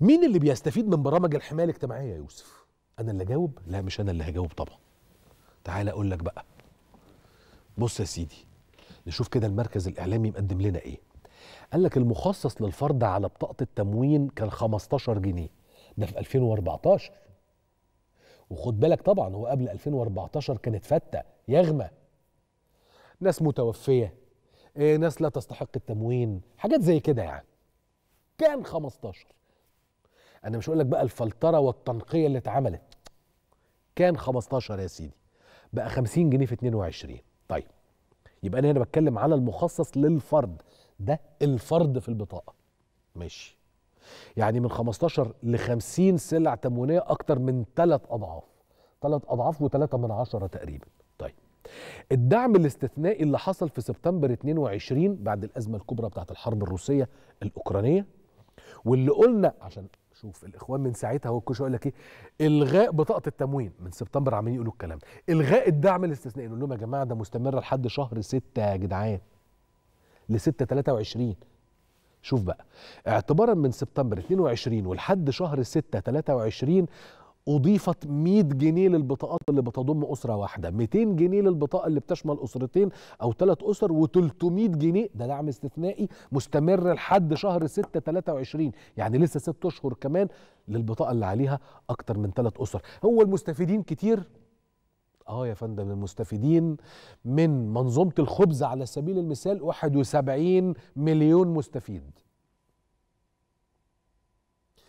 مين اللي بيستفيد من برامج الحمايه الاجتماعيه يا يوسف انا اللي اجاوب لا مش انا اللي هجاوب طبعا تعال اقول لك بقى بص يا سيدي نشوف كده المركز الاعلامي مقدم لنا ايه قال لك المخصص للفرد على بطاقه التموين كان 15 جنيه ده في 2014 وخد بالك طبعا هو قبل 2014 كانت فته يغمى ناس متوفيه إيه ناس لا تستحق التموين حاجات زي كده يعني كان 15 انا مش هقول لك بقى الفلتره والتنقيه اللي اتعملت كان 15 يا سيدي بقى 50 جنيه في 22 طيب يبقى انا هنا بتكلم على المخصص للفرد ده الفرد في البطاقه ماشي يعني من 15 ل 50 سلع تموينيه اكتر من ثلاث اضعاف ثلاث اضعاف وثلاثة من عشرة تقريبا طيب الدعم الاستثنائي اللي حصل في سبتمبر 22 بعد الازمه الكبرى بتاعت الحرب الروسيه الاوكرانيه واللي قلنا عشان شوف الاخوان من ساعتها هو الكوش يقول لك ايه الغاء بطاقه التموين من سبتمبر عمالين يقولوا الكلام الغاء الدعم الاستثنائي نقول لهم يا جماعه ده مستمر لحد شهر 6 يا جدعان ل 6 23 شوف بقى اعتبارا من سبتمبر 22 ولحد شهر 6 23 اضيفت 100 جنيه للبطاقات اللي بتضم اسره واحده 200 جنيه للبطاقه اللي بتشمل اسرتين او ثلاث اسر و300 جنيه ده دعم استثنائي مستمر لحد شهر 6 23 يعني لسه 6 اشهر كمان للبطاقه اللي عليها اكتر من ثلاث اسر هو المستفيدين كتير اه يا فندم المستفيدين من منظومه الخبز على سبيل المثال 71 مليون مستفيد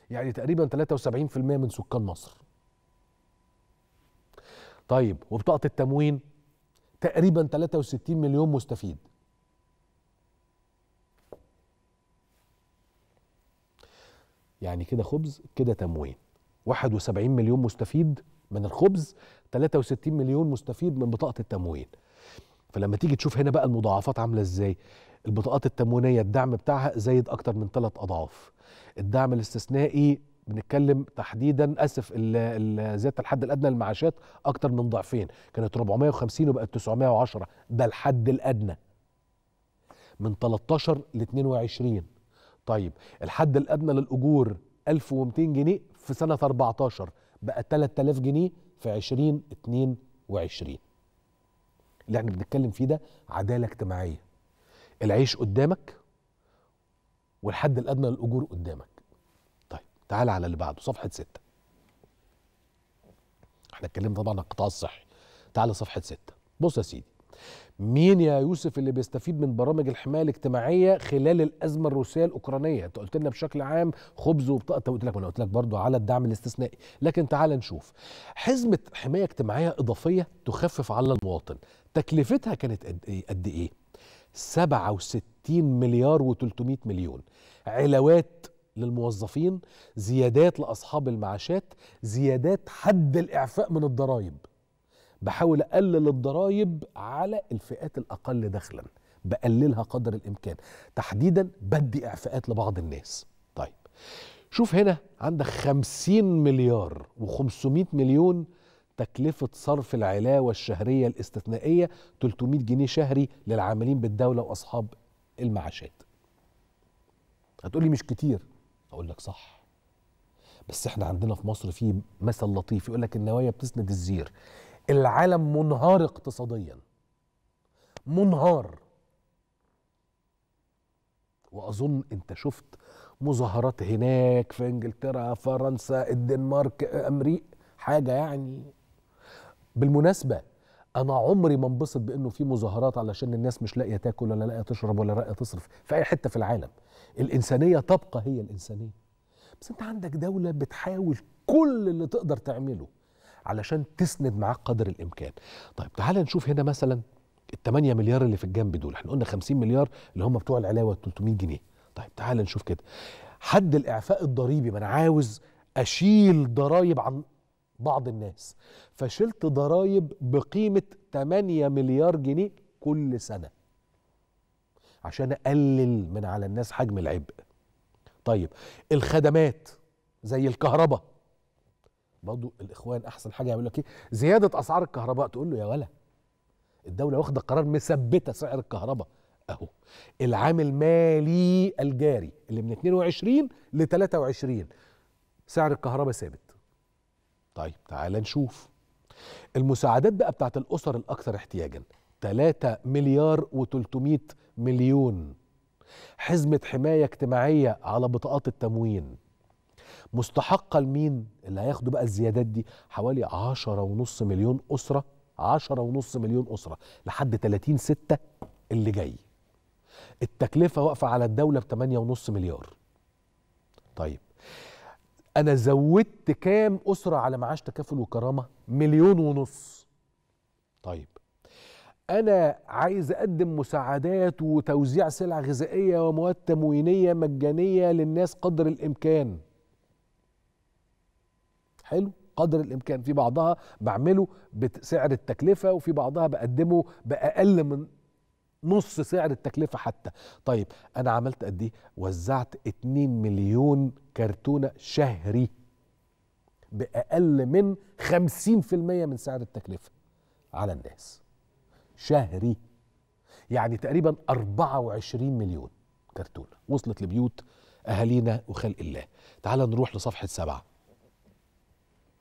يعني تقريبا 73% من سكان مصر طيب وبطاقه التموين تقريبا 63 مليون مستفيد يعني كده خبز كده تموين 71 مليون مستفيد من الخبز 63 مليون مستفيد من بطاقه التموين فلما تيجي تشوف هنا بقى المضاعفات عامله ازاي البطاقات التموينيه الدعم بتاعها زايد اكتر من ثلاث اضعاف الدعم الاستثنائي بنتكلم تحديدا اسف زياده الحد الادنى للمعاشات اكتر من ضعفين كانت 450 وبقت 910 ده الحد الادنى من 13 ل 22 طيب الحد الادنى للاجور 1200 جنيه في سنه 14 بقى 3000 جنيه في 2022 اللي احنا بنتكلم فيه ده عداله اجتماعيه العيش قدامك والحد الادنى للاجور قدامك تعال على اللي بعده صفحه ستة احنا اتكلمنا طبعا عن القطاع الصحي تعال لصفحه ستة بص يا سيدي مين يا يوسف اللي بيستفيد من برامج الحمايه الاجتماعيه خلال الازمه الروسيه الاوكرانيه انت قلت لنا بشكل عام خبز وبطاقه قلت لك انا قلت لك برضو على الدعم الاستثنائي لكن تعال نشوف حزمه حمايه اجتماعيه اضافيه تخفف على المواطن تكلفتها كانت قد ايه 67 إيه؟ مليار و300 مليون علاوات للموظفين زيادات لأصحاب المعاشات زيادات حد الإعفاء من الضرائب بحاول أقلل الضرائب على الفئات الأقل دخلا بقللها قدر الإمكان تحديدا بدي إعفاءات لبعض الناس طيب شوف هنا عندك 50 مليار و500 مليون تكلفة صرف العلاوة الشهرية الاستثنائية 300 جنيه شهري للعاملين بالدولة وأصحاب المعاشات هتقولي مش كتير اقول لك صح بس احنا عندنا في مصر في مثل لطيف يقول لك النوايا بتسند الزير العالم منهار اقتصاديا منهار واظن انت شفت مظاهرات هناك في انجلترا فرنسا الدنمارك امريكا حاجه يعني بالمناسبه انا عمري ما انبسط بانه في مظاهرات علشان الناس مش لاقيه تاكل ولا لاقيه تشرب ولا لاقيه تصرف في اي حته في العالم الانسانيه تبقى هي الانسانيه بس انت عندك دوله بتحاول كل اللي تقدر تعمله علشان تسند معاك قدر الامكان طيب تعال نشوف هنا مثلا ال 8 مليار اللي في الجنب دول احنا قلنا 50 مليار اللي هم بتوع العلاوه 300 جنيه طيب تعال نشوف كده حد الاعفاء الضريبي ما انا عاوز اشيل ضرائب عن بعض الناس فشلت ضرائب بقيمة 8 مليار جنيه كل سنة عشان أقلل من على الناس حجم العبء طيب الخدمات زي الكهرباء برضو الإخوان أحسن حاجة يعملوا لك إيه زيادة أسعار الكهرباء تقول له يا ولا الدولة واخدة قرار مثبتة سعر الكهرباء اهو العام المالي الجاري اللي من 22 ل 23 سعر الكهرباء ثابت طيب تعال نشوف المساعدات بقى بتاعت الأسر الأكثر احتياجا 3 مليار و300 مليون حزمة حماية اجتماعية على بطاقات التموين مستحقة لمين اللي هياخدوا بقى الزيادات دي حوالي 10.5 ونص مليون أسرة 10.5 ونص مليون أسرة لحد 30 ستة اللي جاي التكلفة واقفة على الدولة ب 8.5 مليار طيب انا زودت كام اسره على معاش تكافل وكرامه مليون ونص طيب انا عايز اقدم مساعدات وتوزيع سلع غذائيه ومواد تموينيه مجانيه للناس قدر الامكان حلو قدر الامكان في بعضها بعمله بسعر التكلفه وفي بعضها بقدمه باقل من نص سعر التكلفه حتى طيب انا عملت قد ايه وزعت 2 مليون كرتونه شهري باقل من 50% من سعر التكلفه على الناس شهري يعني تقريبا 24 مليون كرتونه وصلت لبيوت اهالينا وخلق الله تعال نروح لصفحه سبعه